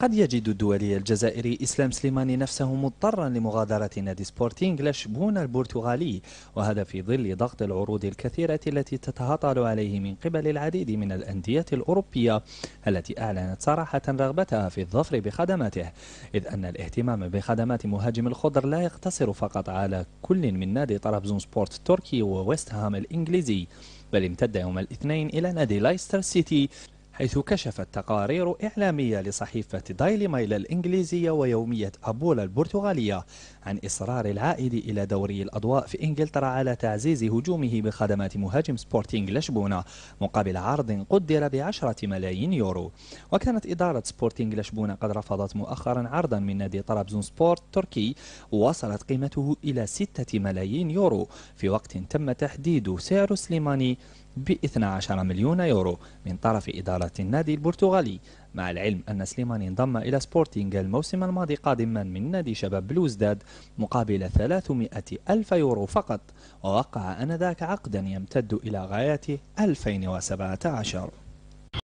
قد يجد الدولي الجزائري إسلام سليماني نفسه مضطرا لمغادرة نادي سبورتينغ لشبون البرتغالي وهذا في ظل ضغط العروض الكثيرة التي تتهطل عليه من قبل العديد من الأندية الأوروبية التي أعلنت صراحة رغبتها في الظفر بخدماته إذ أن الاهتمام بخدمات مهاجم الخضر لا يقتصر فقط على كل من نادي طرابزون سبورت التركي وويست هام الإنجليزي بل امتد يوم الاثنين إلى نادي لايستر سيتي حيث كشفت تقارير إعلامية لصحيفة دايلي مايل الإنجليزية ويومية أبولا البرتغالية عن إصرار العائد إلى دوري الأضواء في إنجلترا على تعزيز هجومه بخدمات مهاجم سبورتينغ لشبونة مقابل عرض قدر بعشرة ملايين يورو وكانت إدارة سبورتينغ لشبونة قد رفضت مؤخرا عرضا من نادي طرابزون سبورت تركي وصلت قيمته إلى ستة ملايين يورو في وقت تم تحديد سعر سليماني ب 12 مليون يورو من طرف إدارة النادي البرتغالي مع العلم أن سليمان انضم إلى سبورتينغ الموسم الماضي قادما من نادي شباب بلوزداد مقابل 300 ألف يورو فقط ووقع أنذاك عقدا يمتد إلى غاية 2017